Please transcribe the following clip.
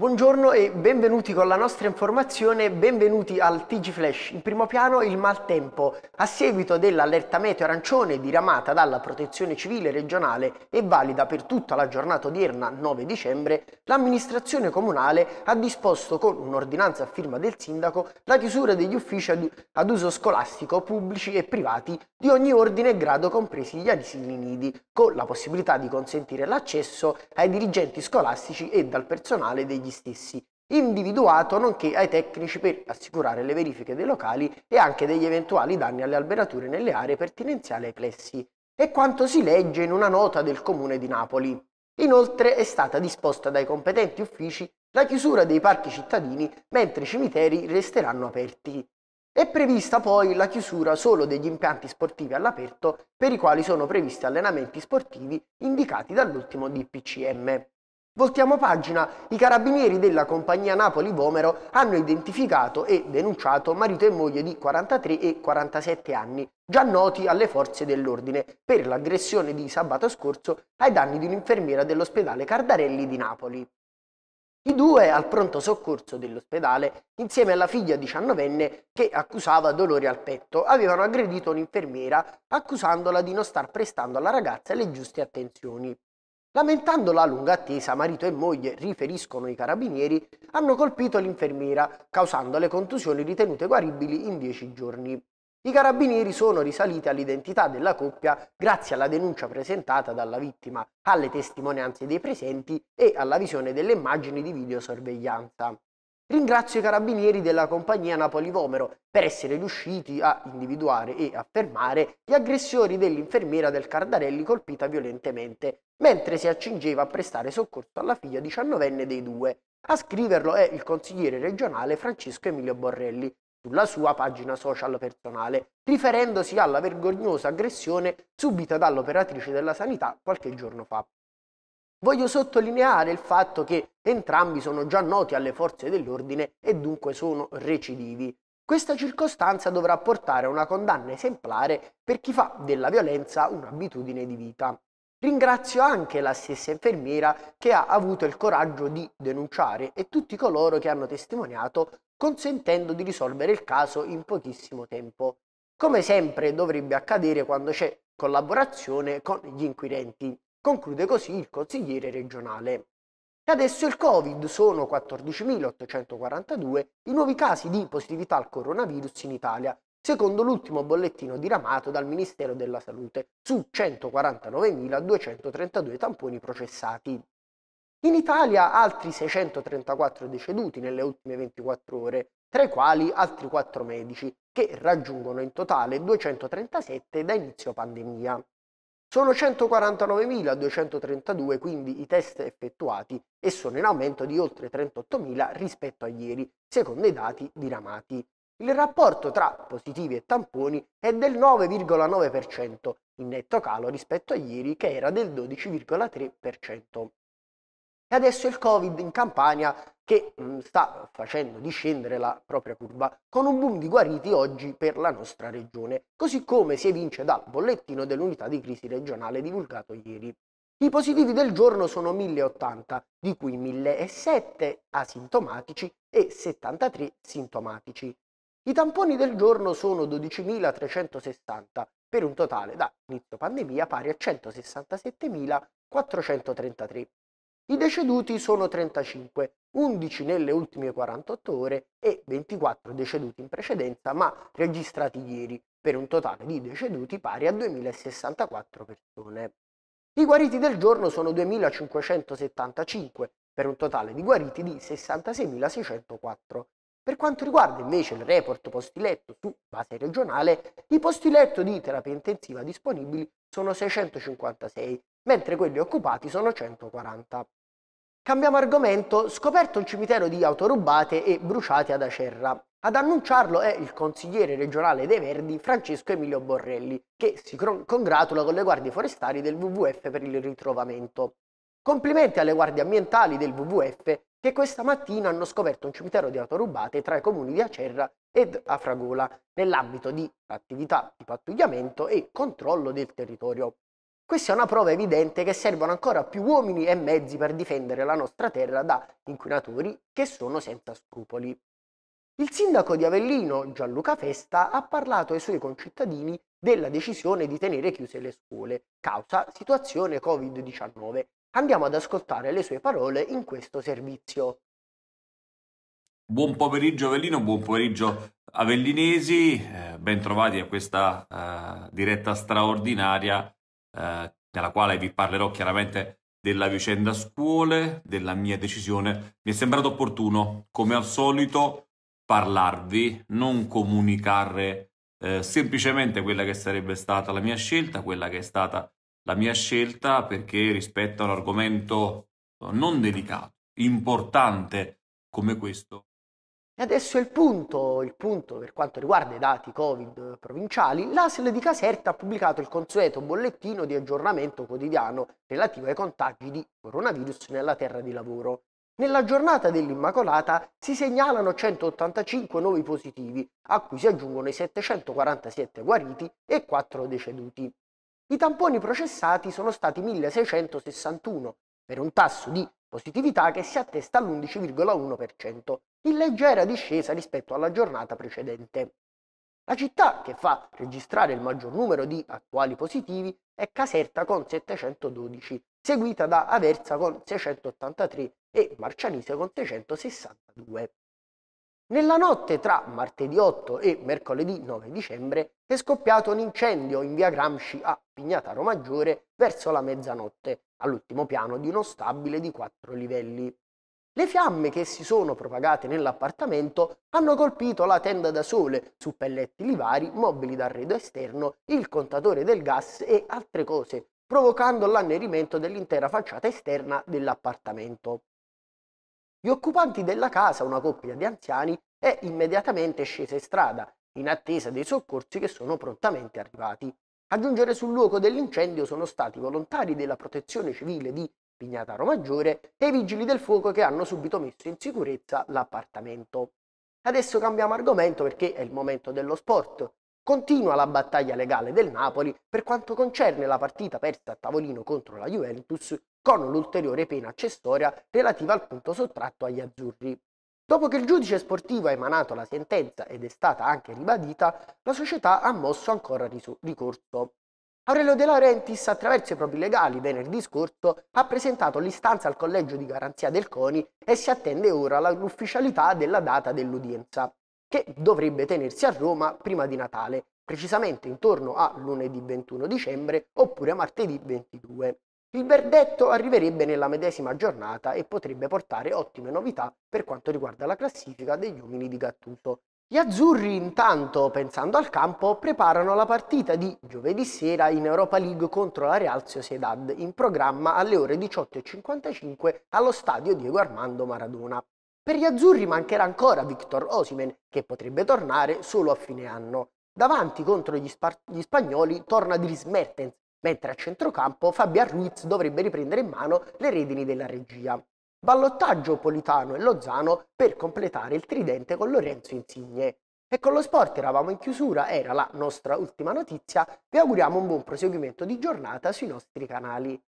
Buongiorno e benvenuti con la nostra informazione, benvenuti al TG Flash. In primo piano il maltempo. A seguito dell'allerta meteo arancione diramata dalla Protezione Civile regionale e valida per tutta la giornata odierna 9 dicembre, l'amministrazione comunale ha disposto con un'ordinanza a firma del sindaco la chiusura degli uffici ad uso scolastico pubblici e privati di ogni ordine e grado compresi gli asili nidi, con la possibilità di consentire l'accesso ai dirigenti scolastici e dal personale degli gli stessi, individuato nonché ai tecnici per assicurare le verifiche dei locali e anche degli eventuali danni alle alberature nelle aree pertinenziali ai plessi. È quanto si legge in una nota del Comune di Napoli. Inoltre è stata disposta dai competenti uffici la chiusura dei parchi cittadini mentre i cimiteri resteranno aperti. È prevista poi la chiusura solo degli impianti sportivi all'aperto per i quali sono previsti allenamenti sportivi indicati dall'ultimo DPCM. Voltiamo pagina, i carabinieri della compagnia Napoli-Vomero hanno identificato e denunciato marito e moglie di 43 e 47 anni, già noti alle forze dell'ordine, per l'aggressione di sabato scorso ai danni di un'infermiera dell'ospedale Cardarelli di Napoli. I due al pronto soccorso dell'ospedale, insieme alla figlia diciannovenne che accusava dolori al petto, avevano aggredito un'infermiera accusandola di non star prestando alla ragazza le giuste attenzioni. Lamentando la lunga attesa, marito e moglie, riferiscono i carabinieri, hanno colpito l'infermiera, causando le contusioni ritenute guaribili in dieci giorni. I carabinieri sono risaliti all'identità della coppia grazie alla denuncia presentata dalla vittima, alle testimonianze dei presenti e alla visione delle immagini di videosorveglianza. Ringrazio i carabinieri della compagnia Napoli Vomero per essere riusciti a individuare e a fermare gli aggressori dell'infermiera del Cardarelli colpita violentemente, mentre si accingeva a prestare soccorso alla figlia diciannovenne dei due. A scriverlo è il consigliere regionale Francesco Emilio Borrelli sulla sua pagina social personale, riferendosi alla vergognosa aggressione subita dall'operatrice della sanità qualche giorno fa. Voglio sottolineare il fatto che entrambi sono già noti alle forze dell'ordine e dunque sono recidivi. Questa circostanza dovrà portare a una condanna esemplare per chi fa della violenza un'abitudine di vita. Ringrazio anche la stessa infermiera che ha avuto il coraggio di denunciare e tutti coloro che hanno testimoniato consentendo di risolvere il caso in pochissimo tempo, come sempre dovrebbe accadere quando c'è collaborazione con gli inquirenti. Conclude così il consigliere regionale. E adesso il Covid sono 14.842 i nuovi casi di positività al coronavirus in Italia, secondo l'ultimo bollettino diramato dal Ministero della Salute, su 149.232 tamponi processati. In Italia altri 634 deceduti nelle ultime 24 ore, tra i quali altri 4 medici, che raggiungono in totale 237 da inizio pandemia. Sono 149.232 quindi i test effettuati e sono in aumento di oltre 38.000 rispetto a ieri, secondo i dati diramati. Il rapporto tra positivi e tamponi è del 9,9%, in netto calo rispetto a ieri che era del 12,3%. E adesso il Covid in Campania che mh, mm, sta facendo discendere la propria curva, con un boom di guariti oggi per la nostra regione, così come si evince dal bollettino dell'unità di crisi regionale divulgato ieri. I positivi del giorno sono 1080, di cui 1007 asintomatici e 73 sintomatici. I tamponi del giorno sono 12.360, per un totale da inizio pandemia pari a 167.433. I deceduti sono 35, 11 nelle ultime 48 ore e 24 deceduti in precedenza, ma registrati ieri, per un totale di deceduti pari a 2064 persone. I guariti del giorno sono 2575, per un totale di guariti di 66.604. Per quanto riguarda invece il report postiletto su base regionale, i postiletto di terapia intensiva disponibili sono 656, mentre quelli occupati sono 140. Cambiamo argomento, scoperto un cimitero di auto rubate e bruciate ad Acerra. Ad annunciarlo è il consigliere regionale dei Verdi Francesco Emilio Borrelli, che si congratula con le guardie forestali del WWF per il ritrovamento. Complimenti alle guardie ambientali del WWF che questa mattina hanno scoperto un cimitero di auto rubate tra i comuni di Acerra ed Afragola, nell'ambito di attività di pattugliamento e controllo del territorio. Questa è una prova evidente che servono ancora più uomini e mezzi per difendere la nostra terra da inquinatori che sono senza scrupoli. Il sindaco di Avellino, Gianluca Festa, ha parlato ai suoi concittadini della decisione di tenere chiuse le scuole, causa situazione Covid-19. Andiamo ad ascoltare le sue parole in questo servizio. Buon pomeriggio Avellino, buon pomeriggio Avellinesi, eh, ben a questa eh, diretta straordinaria nella eh, quale vi parlerò chiaramente della vicenda scuole, della mia decisione, mi è sembrato opportuno, come al solito, parlarvi, non comunicare eh, semplicemente quella che sarebbe stata la mia scelta, quella che è stata la mia scelta perché rispetto a un argomento eh, non delicato, importante come questo, e adesso il punto, il punto per quanto riguarda i dati Covid provinciali, l'ASL di Caserta ha pubblicato il consueto bollettino di aggiornamento quotidiano relativo ai contagi di coronavirus nella terra di lavoro. Nella giornata dell'Immacolata si segnalano 185 nuovi positivi, a cui si aggiungono i 747 guariti e 4 deceduti. I tamponi processati sono stati 1661, per un tasso di positività che si attesta all'11,1%, in leggera discesa rispetto alla giornata precedente. La città che fa registrare il maggior numero di attuali positivi è Caserta con 712, seguita da Aversa con 683 e Marcianise con 662. Nella notte tra martedì 8 e mercoledì 9 dicembre è scoppiato un incendio in via Gramsci a Pignataro Maggiore verso la mezzanotte, all'ultimo piano di uno stabile di quattro livelli. Le fiamme che si sono propagate nell'appartamento hanno colpito la tenda da sole, suppelletti livari, mobili d'arredo esterno, il contatore del gas e altre cose, provocando l'annerimento dell'intera facciata esterna dell'appartamento. Gli occupanti della casa, una coppia di anziani, è immediatamente scesa in strada, in attesa dei soccorsi che sono prontamente arrivati. A giungere sul luogo dell'incendio sono stati volontari della protezione civile di Pignataro Maggiore e i vigili del fuoco che hanno subito messo in sicurezza l'appartamento. Adesso cambiamo argomento perché è il momento dello sport. Continua la battaglia legale del Napoli per quanto concerne la partita persa a tavolino contro la Juventus con l'ulteriore pena accessoria relativa al punto sottratto agli azzurri. Dopo che il giudice sportivo ha emanato la sentenza ed è stata anche ribadita, la società ha mosso ancora ricorso. Aurelio De Laurentiis, attraverso i propri legali, venerdì scorso, ha presentato l'istanza al collegio di garanzia del CONI e si attende ora l'ufficialità della data dell'udienza, che dovrebbe tenersi a Roma prima di Natale, precisamente intorno a lunedì 21 dicembre oppure martedì 22. Il verdetto arriverebbe nella medesima giornata e potrebbe portare ottime novità per quanto riguarda la classifica degli uomini di Gattuso, gli azzurri intanto, pensando al campo, preparano la partita di giovedì sera in Europa League contro la Real Sociedad in programma alle ore 18.55 allo stadio Diego Armando Maradona. Per gli azzurri mancherà ancora Victor Osimen, che potrebbe tornare solo a fine anno. Davanti contro gli, gli spagnoli torna Dries Mertens, mentre a centrocampo Fabian Ruiz dovrebbe riprendere in mano le redini della regia ballottaggio Politano e Lozano per completare il tridente con Lorenzo Insigne. E con lo sport eravamo in chiusura, era la nostra ultima notizia, vi auguriamo un buon proseguimento di giornata sui nostri canali.